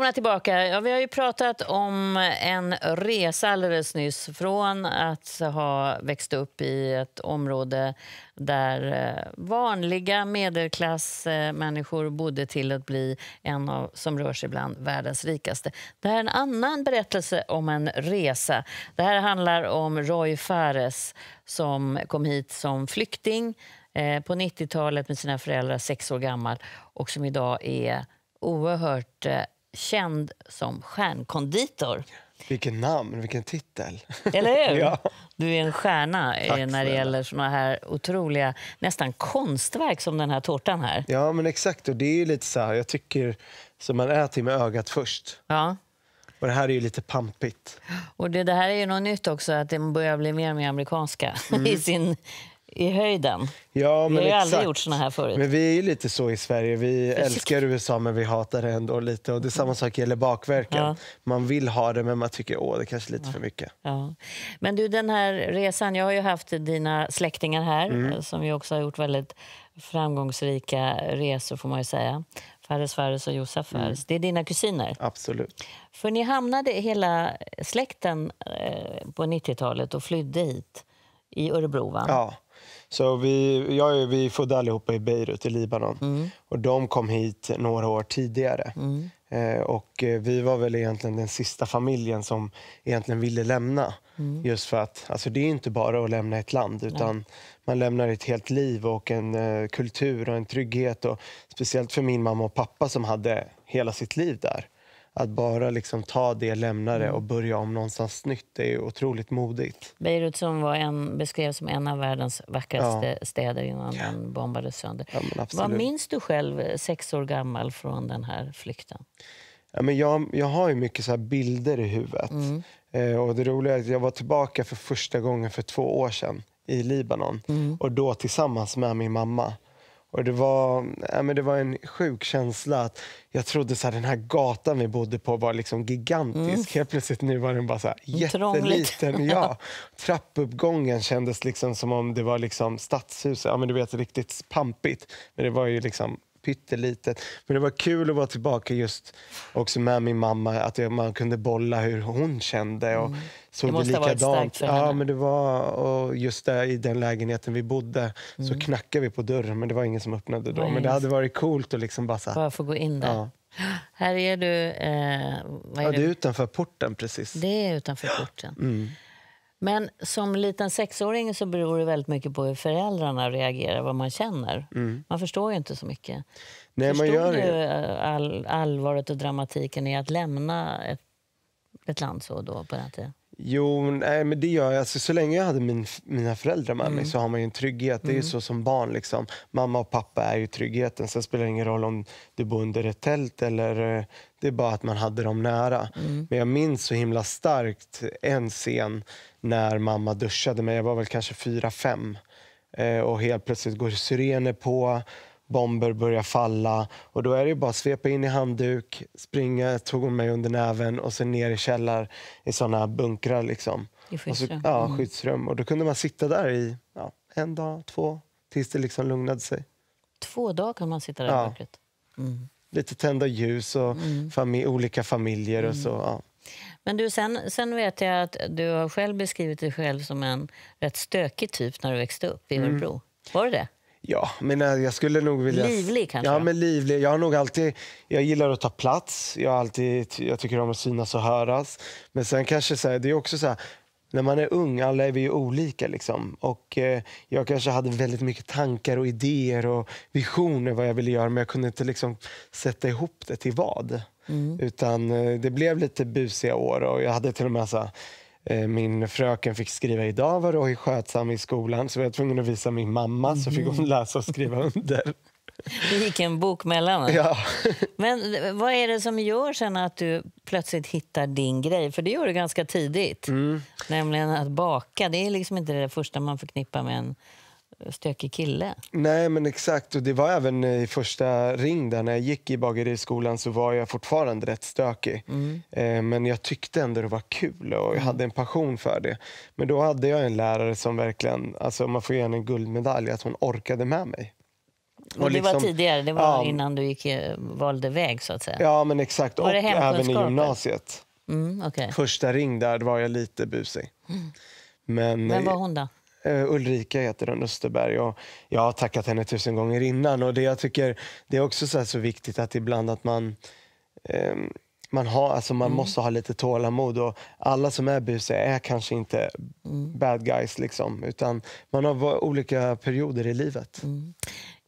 Välkomna tillbaka. Ja, vi har ju pratat om en resa alldeles nyss från att ha växt upp i ett område där eh, vanliga medelklassmänniskor bodde till att bli en av, som rör sig bland världens rikaste. Det här är en annan berättelse om en resa. Det här handlar om Roy Fares som kom hit som flykting eh, på 90-talet med sina föräldrar, sex år gammal och som idag är oerhört eh, känd som stjärnkonditor. Vilken namn, vilken titel! Eller hur? ja. Du är en stjärna eh, Tack när det gäller såna här otroliga, nästan konstverk som den här tårtan här. Ja, men exakt. Och det är lite så här, jag tycker, så man äter med ögat först. Ja. Och det här är ju lite pampigt. Och det, det här är ju något nytt också, att de börjar bli mer och mer amerikanska mm. i sin i höjden. Ja, vi har ju aldrig gjort såna här förut. Men vi är lite så i Sverige. Vi älskar USA men vi hatar det ändå lite. Och det samma sak gäller bakverken. Ja. Man vill ha det men man tycker åh det kanske är lite ja. för mycket. Ja. Men du den här resan, jag har ju haft dina släktingar här mm. Eh, som ju också har gjort väldigt framgångsrika resor får man ju säga. Fares Fares och Josef mm. Fares. Mm. Det är dina kusiner. Absolut. För ni hamnade hela släkten eh, på 90-talet och flydde hit i Örebro. Va? Ja. Så vi, jag, vi är födda allihopa i Beirut i Libanon. Mm. Och de kom hit några år tidigare. Mm. Eh, och eh, vi var väl egentligen den sista familjen som egentligen ville lämna. Mm. Just för att alltså det är inte bara att lämna ett land utan Nej. man lämnar ett helt liv och en eh, kultur och en trygghet. Och, speciellt för min mamma och pappa som hade hela sitt liv där. Att bara liksom ta det, lämna det mm. och börja om någonstans nytt, det är otroligt modigt. Beirut som var en, beskrevs som en av världens vackraste ja. städer innan ja. den bombades sönder. Ja, Vad minns du själv, sex år gammal, från den här flykten? Ja, men jag, jag har ju mycket så bilder i huvudet. Mm. Eh, och det roliga är att jag var tillbaka för första gången för två år sedan i Libanon. Mm. Och då tillsammans med min mamma. Och det var, ja, men det var en sjuk känsla. att Jag trodde att den här gatan vi bodde på var liksom gigantisk. Mm. Helt plötsligt nu var den bara så här, mm, jätteliten. ja. Trappuppgången kändes liksom som om det var liksom stadshuset. Ja, men du vet, riktigt pampigt. Men det var ju liksom pyttelitet. Men det var kul att vara tillbaka just också med min mamma, att man kunde bolla hur hon kände. Och mm. såg det måste det likadant. ha varit starkt för henne. Ja, men det var, och just där i den lägenheten vi bodde mm. så knackade vi på dörren, men det var ingen som öppnade då. Nej, men det hade varit coolt att liksom bara... Så, bara få gå in där. Ja. Här är du... Eh, är ja, det är du? utanför porten precis. Det är utanför porten. Mm. Men som liten sexåring så beror det väldigt mycket på hur föräldrarna reagerar, vad man känner. Mm. Man förstår ju inte så mycket. Nej, Förstod man gör du all, allvaret och dramatiken i att lämna ett, ett land så då på den tiden? Jo, nej, men det gör jag. Alltså, så länge jag hade min, mina föräldrar med mm. mig så har man ju en trygghet. Det är mm. så som barn. Liksom. Mamma och pappa är ju tryggheten. Sen spelar det ingen roll om du bor under ett tält eller eh, det är bara att man hade dem nära. Mm. Men jag minns så himla starkt en scen när mamma duschade mig. Jag var väl kanske fyra fem eh, och helt plötsligt går syrener på, bomber börjar falla och då är det bara att svepa in i handduk, springa, tog hon mig under näven och sen ner i källar i såna bunkrar. Liksom. I skyddsrum? Så, ja, mm. skyddsrum. Och då kunde man sitta där i ja, en dag, två, tills det liksom lugnade sig. Två dagar kan man sitta där i ja. mörkret? Mm. Lite tända ljus och mm. fami olika familjer och mm. så. Ja. Men du, sen, sen vet jag att du har själv beskrivit dig själv som en rätt stökig typ när du växte upp i mm. Örebro. Mm. Var det det? Ja, men eh, jag skulle nog vilja... Livlig kanske? Ja, men livlig. Jag har nog alltid... Jag gillar att ta plats. Jag, alltid, jag tycker om att synas och höras. Men sen kanske så här, det är också så här, när man är ung, alla är vi ju olika. Liksom. Och, eh, jag kanske hade väldigt mycket tankar och idéer och visioner vad jag ville göra men jag kunde inte liksom, sätta ihop det till vad. Mm. Utan eh, det blev lite busiga år och jag hade till och med så eh, min fröken fick skriva idag var Roy skötsam i skolan så jag var tvungen att visa min mamma så fick hon mm. läsa och skriva under. Det gick en bok mellan ja. Men eh, vad är det som gör sen att du plötsligt hittar din grej? För det gör du ganska tidigt. Mm. Nämligen att baka, det är liksom inte det första man förknippar med en stökig kille. Nej, men exakt. Och det var även eh, i första ring där när jag gick i bageriskolan så var jag fortfarande rätt stökig. Mm. Eh, men jag tyckte ändå det var kul och jag mm. hade en passion för det. Men då hade jag en lärare som verkligen, alltså man får ge henne en guldmedalj, att hon orkade med mig. Och, och det liksom, var tidigare, det var ja, innan du gick, eh, valde väg så att säga? Ja, men exakt. Var och även i gymnasiet. Mm, okay. Första ring där var jag lite busig. Mm. Men, Vem var hon då? Uh, Ulrika heter hon, Österberg. Och jag har tackat henne tusen gånger innan. Och det, jag tycker, det är också så, så viktigt att ibland att man... Um, man, har, alltså man mm. måste ha lite tålamod. Och alla som är busiga är kanske inte mm. bad guys. Liksom, utan Man har olika perioder i livet. Mm.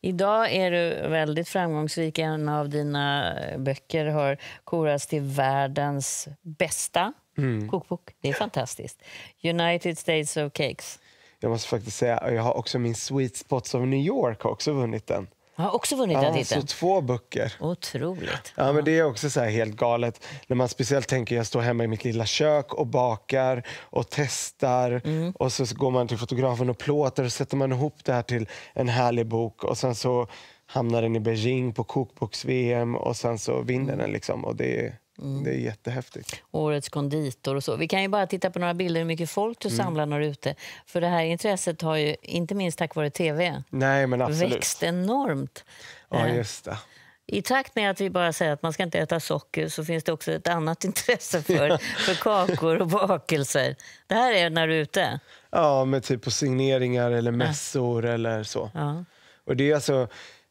Idag är du väldigt framgångsrik. En av dina eh, böcker har korats till världens bästa mm. kokbok. Det är fantastiskt. United States of Cakes. Jag måste faktiskt säga, jag har också min Sweet Spots of New York har också vunnit den. Jag har också vunnit den titeln? Så två böcker. Otroligt. Ja, men det är också så helt galet. När man speciellt tänker jag står hemma i mitt lilla kök och bakar och testar. Mm. Och så går man till fotografen och plåtar och sätter man ihop det här till en härlig bok. Och sen så hamnar den i Beijing på kokboks-VM och sen så vinner mm. den. Liksom. Och det är Mm. Det är jättehäftigt. Årets konditor och så. Vi kan ju bara titta på några bilder hur mycket folk du mm. samlar när du är ute. För det här intresset har ju, inte minst tack vare tv, Nej, men växt enormt. Ja, eh, just det. I takt med att vi bara säger att man ska inte äta socker så finns det också ett annat intresse för, för kakor och bakelser. Det här är när du är ute? Ja, med typ på signeringar eller mässor ja. eller så. Ja. Och det är alltså,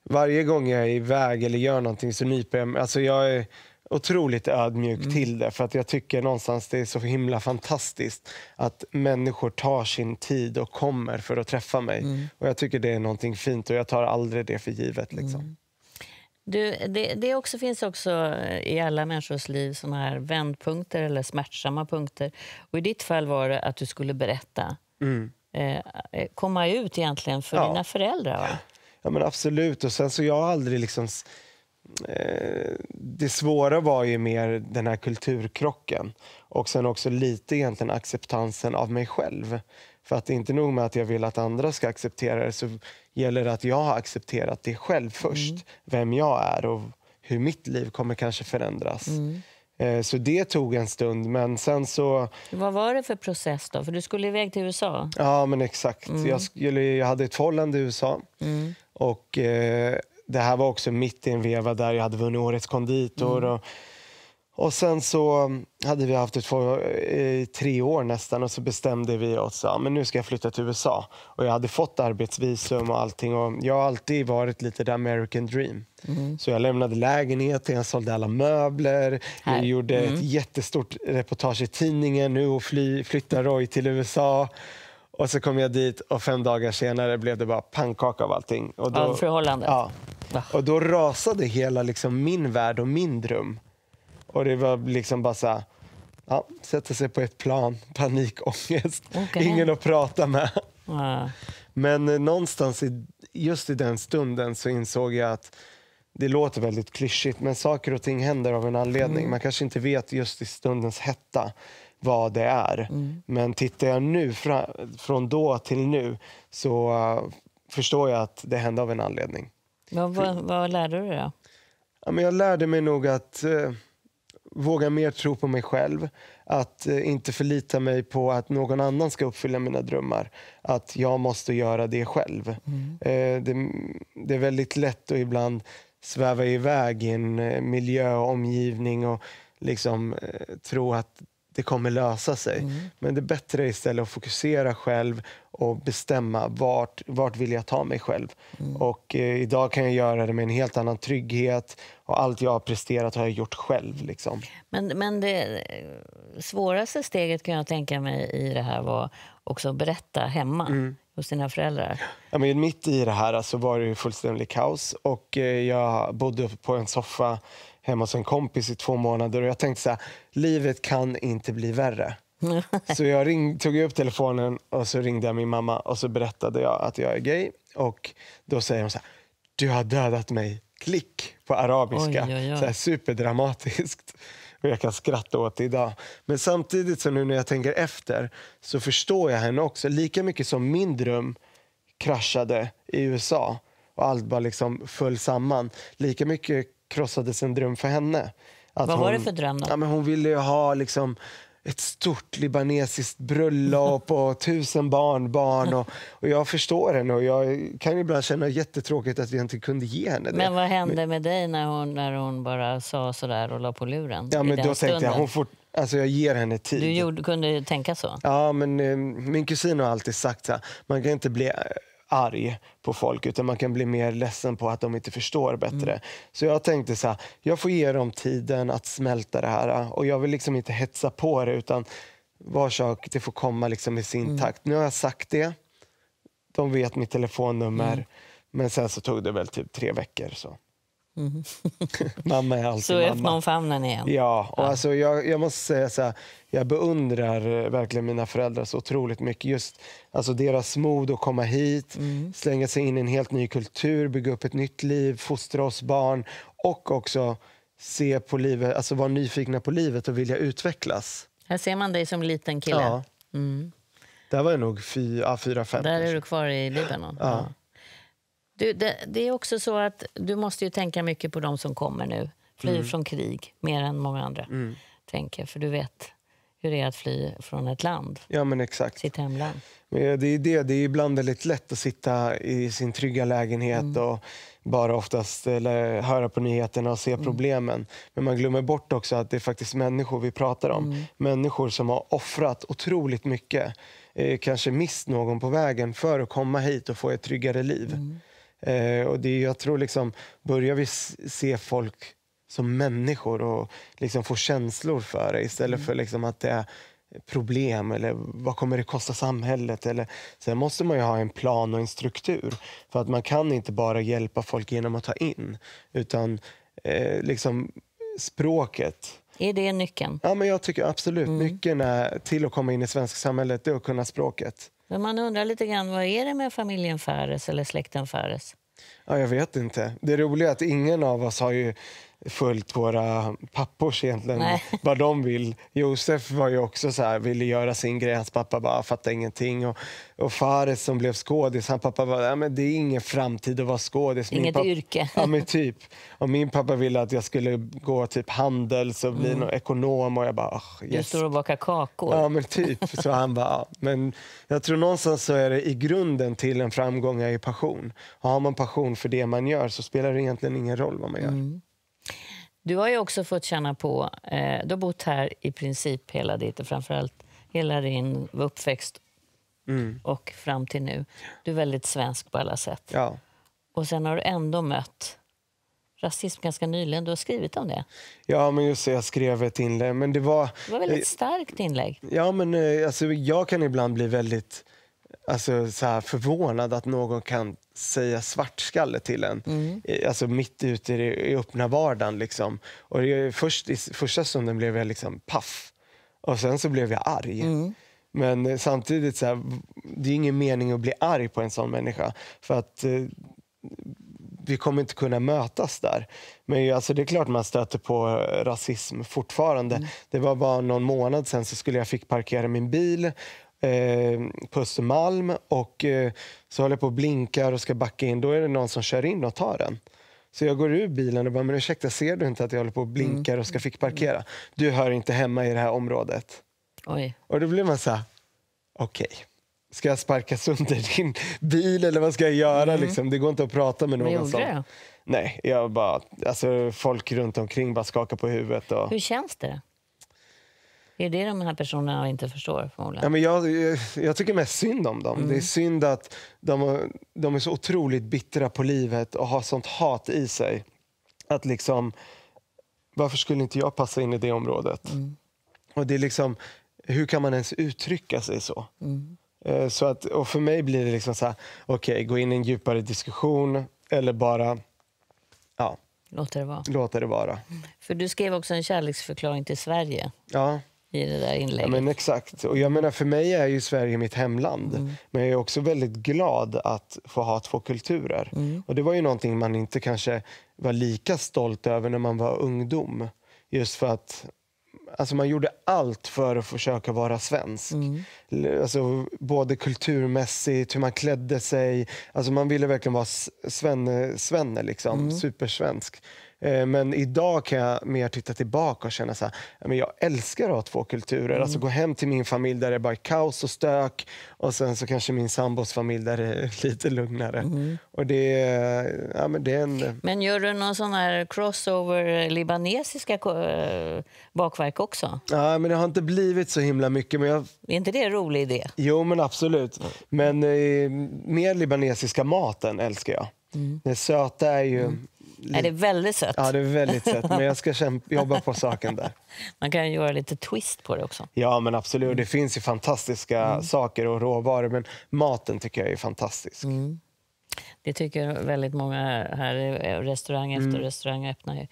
varje gång jag är iväg eller gör någonting så nyper jag alltså jag är, otroligt ödmjuk mm. till det. För att jag tycker någonstans det är så himla fantastiskt att människor tar sin tid och kommer för att träffa mig. Mm. Och Jag tycker det är någonting fint och jag tar aldrig det för givet. Liksom. Mm. Du, det, det också finns också i alla människors liv såna här vändpunkter eller smärtsamma punkter. Och I ditt fall var det att du skulle berätta. Mm. Eh, eh, komma ut egentligen för ja. dina föräldrar. Va? Ja, men absolut. Och sen så jag har aldrig liksom Eh, det svåra var ju mer den här kulturkrocken och sen också lite egentligen acceptansen av mig själv. För att det är inte nog med att jag vill att andra ska acceptera det så gäller det att jag har accepterat det själv först. Mm. Vem jag är och hur mitt liv kommer kanske förändras. Mm. Eh, så det tog en stund, men sen så... Vad var det för process då? För du skulle iväg till USA? Ja, men exakt. Mm. Jag, skulle, jag hade ett förhållande i USA. Mm. Och eh, det här var också mitt i en veva där jag hade vunnit Årets konditor. Mm. Och, och sen så hade vi haft det förhållande i tre år nästan och så bestämde vi oss att men nu ska jag flytta till USA. Och jag hade fått arbetsvisum och allting och jag har alltid varit lite the American dream. Mm. Så jag lämnade lägenheten, jag sålde alla möbler, Här. jag gjorde mm. ett jättestort reportage i tidningen. Nu fly, flyttar Roy till USA. Och så kom jag dit och fem dagar senare blev det bara pannkaka av allting. Och då, av förhållandet? Ja. Och då rasade hela liksom min värld och min dröm. Och det var liksom bara så här, ja, sätta sig på ett plan, panikångest, okay. ingen att prata med. Ah. Men eh, någonstans i, just i den stunden så insåg jag att det låter väldigt klyschigt, men saker och ting händer av en anledning. Mm. Man kanske inte vet just i stundens hetta vad det är. Mm. Men tittar jag nu, fra, från då till nu, så uh, förstår jag att det hände av en anledning. Vad, vad, vad lärde du dig då? Ja, men jag lärde mig nog att uh, våga mer tro på mig själv. Att uh, inte förlita mig på att någon annan ska uppfylla mina drömmar. Att jag måste göra det själv. Mm. Det, det, är väldigt lätt att ibland sväva iväg i en miljö och omgivning och liksom, tro att det kommer lösa sig. Mm. Men det är bättre istället att fokusera själv och bestämma vart, vart vill jag ta mig själv. Mm. Och eh, idag kan jag göra det med en helt annan trygghet och allt jag har presterat har jag gjort själv. Liksom. Men, men det svåraste steget kan jag tänka mig i det här var också att berätta hemma. Mm hos dina föräldrar? Ja, men mitt i det här så alltså var det fullständigt kaos. Och eh, Jag bodde på en soffa hemma hos en kompis i två månader och jag tänkte så här, livet kan inte bli värre. så jag ring, tog upp telefonen och så ringde jag min mamma och så berättade jag att jag är gay. Och då säger hon så här, du har dödat mig, klick på arabiska. Oj, oj, oj. Så här, superdramatiskt. Och jag kan skratta åt det idag. Men samtidigt, så nu när jag tänker efter, så förstår jag henne också. Lika mycket som min dröm kraschade i USA och allt bara liksom föll samman, lika mycket krossades en dröm för henne. Att Vad hon, det för dröm? Då? Ja, men hon ville ha liksom, ett stort libanesiskt bröllop och tusen barnbarn. Och, och jag förstår henne och jag kan ibland känna jättetråkigt att jag inte kunde ge henne det. Men vad hände med dig när hon, när hon bara sa sådär och la på luren? Ja, men då tänkte stunden? jag, hon får, alltså jag ger henne tid. Du gjorde, kunde tänka så? Ja, men eh, min kusin har alltid sagt så här, man kan inte bli arg på folk utan man kan bli mer ledsen på att de inte förstår bättre. Mm. Så jag tänkte så här, jag får ge dem tiden att smälta det här och jag vill liksom inte hetsa på det utan var sak det får komma liksom i sin mm. takt. Nu har jag sagt det, de vet mitt telefonnummer mm. men sen så tog det väl typ tre veckor. så. Mm. mamma är alltid så mamma. Så öppnar hon famnen igen. Ja, och ja. Alltså, jag, jag måste säga så här, jag beundrar eh, verkligen mina föräldrar så otroligt mycket. Just alltså, deras mod att komma hit, mm. slänga sig in i en helt ny kultur, bygga upp ett nytt liv, fostra oss barn och också se på livet, alltså vara nyfikna på livet och vilja utvecklas. Här ser man dig som liten kille. Ja. Mm. Där var jag nog fy, ja, fyra, fem. Där är du kvar i Libanon. Ja. Du, det, det, är också så att du måste ju tänka mycket på de som kommer nu. Flyr mm. från krig, mer än många andra mm. tänker. För du vet hur det är att fly från ett land. Ja, men exakt. Sitt hemland. Men det, är det. det är ibland väldigt lätt att sitta i sin trygga lägenhet mm. och bara oftast eller, höra på nyheterna och se mm. problemen. Men man glömmer bort också att det är faktiskt människor vi pratar om. Mm. Människor som har offrat otroligt mycket. Eh, kanske mist någon på vägen för att komma hit och få ett tryggare liv. Mm. Eh, och det, jag tror liksom, börjar vi se folk som människor och liksom få känslor för det istället mm. för liksom att det är problem eller vad kommer det kosta samhället? Eller, sen måste man ju ha en plan och en struktur. För att man kan inte bara hjälpa folk genom att ta in. Utan eh, liksom språket. Är det nyckeln? Ja, men jag tycker absolut. Mm. Nyckeln är, till att komma in i svenska samhället är att kunna språket. Men man undrar lite grann, vad är det med familjen Fares eller släkten Fares? Ja, jag vet inte. Det roliga är att ingen av oss har ju följt våra pappors egentligen, Nej. vad de vill. Josef var ju också så här, ville göra sin grej, hans pappa bara ah, fattade ingenting. Och, och Fares som blev skådis, hans pappa bara, ah, ja, men det är ingen framtid att vara skådis. Inget pappa, yrke. Ja men typ. Och min pappa ville att jag skulle gå typ Handels och bli mm. någon ekonom och jag bara, oh, yes. Du står och bakar kakor. Ja men typ. Så han bara, ja. men jag tror någonstans så är det i grunden till en framgång är ju passion. Och har man passion för det man gör så spelar det egentligen ingen roll vad man gör. Mm. Du har ju också fått känna på... Eh, du har bott här i princip hela ditt, framförallt hela din uppväxt mm. och fram till nu. Du är väldigt svensk på alla sätt. Ja. Och sen har du ändå mött rasism ganska nyligen. Du har skrivit om det. Ja, men just det, jag skrev ett inlägg. Men det var... Det var väldigt eh, starkt inlägg. Ja, men eh, alltså, jag kan ibland bli väldigt alltså, så här, förvånad att någon kan säga svartskalle till en. Mm. Alltså mitt ute i, i öppna vardagen. Liksom. Och jag, först, I första stunden blev jag liksom paff. Och sen så blev jag arg. Mm. Men eh, samtidigt, så här, det är ingen mening att bli arg på en sån människa. För att eh, vi kommer inte kunna mötas där. Men alltså, det är klart man stöter på eh, rasism fortfarande. Mm. Det var bara någon månad sen så skulle jag fick parkera min bil Eh, på Östermalm och eh, så håller jag på och blinkar och ska backa in. Då är det någon som kör in och tar den. Så jag går ur bilen och bara, men ursäkta, ser du inte att jag håller på och mm. blinkar och ska fick parkera? Du hör inte hemma i det här området. Oj. Och då blir man så här, okej. Okay. Ska jag sparka sönder din bil eller vad ska jag göra? Mm. Liksom? Det går inte att prata med någon. Som... Nej, jag bara, alltså, folk runt omkring bara skakar på huvudet. Och... Hur känns det? är det de här personerna inte förstår förmodligen. Ja, men jag, jag, tycker mest synd om dem. Mm. Det är mm. synd att de, de, är så otroligt bittra på livet och har sånt hat i sig. Att liksom, varför skulle inte jag passa in i det området? Mm. Och det är liksom, hur kan man ens uttrycka sig så? Mm. Eh, så att, och för mig blir det liksom så här, okej, okay, gå in i en djupare diskussion eller bara, ja. Låta det vara. Låta det vara. För du skrev också en kärleksförklaring till Sverige. Ja i det där inlägget. Ja, men exakt. Och jag menar, för mig är ju Sverige mitt hemland. Mm. Men jag är också väldigt glad att få ha två kulturer. Mm. Och Det var ju någonting man inte kanske var lika stolt över när man var ungdom. Just för att alltså man gjorde allt för att försöka vara svensk. Mm. Alltså, både kulturmässigt, hur man klädde sig. Alltså man ville verkligen vara svenne, svenne liksom. Mm. supersvensk. Eh, men idag kan jag mer titta tillbaka och känna så här, men jag älskar att ha två kulturer. Alltså mm. Alltså gå hem till min familj där det är bara är kaos och stök och sen så kanske min sambos familj där det är lite lugnare. Mm. Och det, ja, men, det är en... Eh, men gör du någon sån här crossover eh, libanesiska bakverk också? Ja, men det har inte blivit så himla mycket. Men jag... Är inte det en rolig idé? Jo, men absolut. Mm. Men eh, mer libanesiska maten älskar jag. Mm. Det söta är ju... Mm. Nej, det är väldigt sött. Ja, det är väldigt sött. Men jag ska jobba på saken där. Man kan ju göra lite twist på det också. Ja, men absolut. Det mm. finns ju fantastiska mm. saker och råvaror, men maten tycker jag är fantastisk. Mm. Det tycker väldigt många här. Eh, restaurang efter mm. restaurang öppnar ju.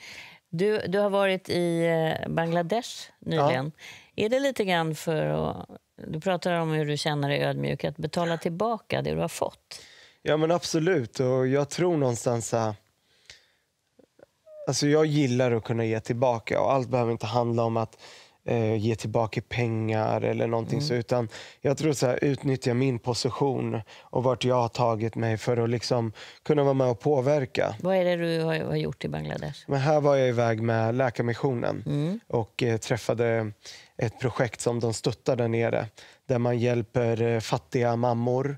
Du, du har varit i eh, Bangladesh nyligen. Ja. Är det lite grann för att... Du pratar om hur du känner dig ödmjuk, att betala tillbaka det du har fått. Ja, men absolut. Och jag tror någonstans... Här, Alltså jag gillar att kunna ge tillbaka och allt behöver inte handla om att eh, ge tillbaka pengar eller någonting mm. så. Utan jag tror så utnyttja min position och vart jag har tagit mig för att liksom kunna vara med och påverka. Vad är det du har, gjort i Bangladesh? Men här var jag iväg med Läkarmissionen mm. och eh, träffade ett projekt som de stöttar där nere där man hjälper eh, fattiga mammor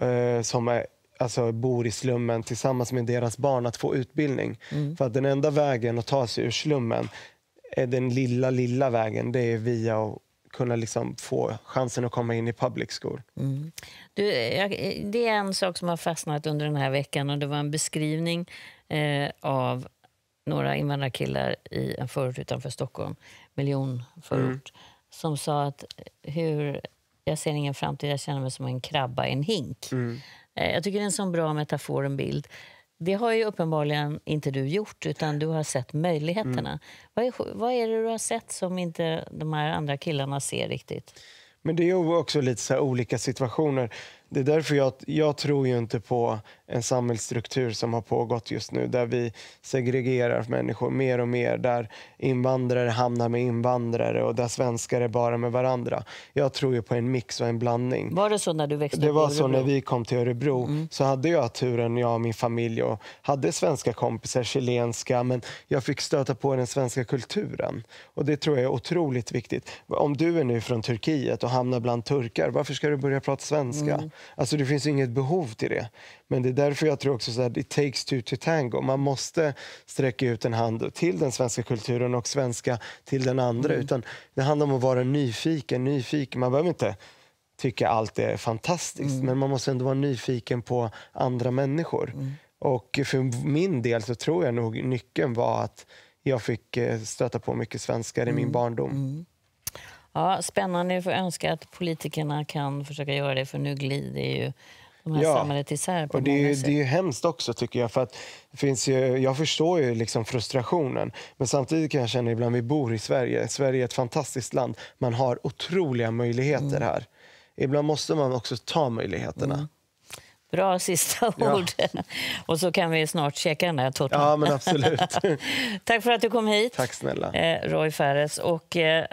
eh, som är alltså, bor i slummen tillsammans med deras barn att få utbildning. Mm. För att den enda vägen att ta sig ur slummen, är den lilla, lilla vägen, det är via att kunna liksom få chansen att komma in i public school. Mm. Du, det är en sak som har fastnat under den här veckan och det var en beskrivning eh, av några invandrarkillar i en förort utanför Stockholm, miljonförort, mm. som sa att eh, hur, jag ser ingen framtid, jag känner mig som en krabba i en hink. Mm. Eh, jag tycker det är en sån bra metafor, och bild. Det har ju uppenbarligen inte du gjort, utan du har sett möjligheterna. Mm. Vad, är, vad är det du har sett som inte de här andra killarna ser riktigt? Men det är också lite så olika situationer. Det är därför jag, jag tror ju inte på en samhällsstruktur som har pågått just nu där vi segregerar människor mer och mer, där invandrare hamnar med invandrare och där svenskar är bara med varandra. Jag tror ju på en mix och en blandning. Var det så när du växte upp Det var så när vi kom till Örebro. Mm. Så hade jag turen, jag och min familj, och hade svenska kompisar, chilenska, men jag fick stöta på den svenska kulturen. Och det tror jag är otroligt viktigt. Om du är nu från Turkiet och hamnar bland turkar, varför ska du börja prata svenska? Mm. Alltså det finns inget behov till det. Men det är därför jag tror också att it takes two to tango. Man måste sträcka ut en hand till den svenska kulturen och svenska till den andra. Mm. Utan det handlar om att vara nyfiken. nyfiken. Man behöver inte tycka allt är fantastiskt, mm. men man måste ändå vara nyfiken på andra människor. Mm. Och för min del så tror jag nog nyckeln var att jag fick eh, stöta på mycket svenskar i min mm. barndom. Mm. Ja, spännande. Jag får önska att politikerna kan försöka göra det, för nu glider ju de här ja. samhället isär på och det är, det är ju hemskt också tycker jag. För att finns ju, jag förstår ju liksom frustrationen. Men samtidigt kan jag känna ibland, vi bor i Sverige. Sverige är ett fantastiskt land. Man har otroliga möjligheter mm. här. Ibland måste man också ta möjligheterna. Mm. Bra sista ord. Ja. Och så kan vi snart käka den där tårtan. Ja, men absolut. Tack för att du kom hit, Tack snälla. Eh, Roy Fares. Och, eh,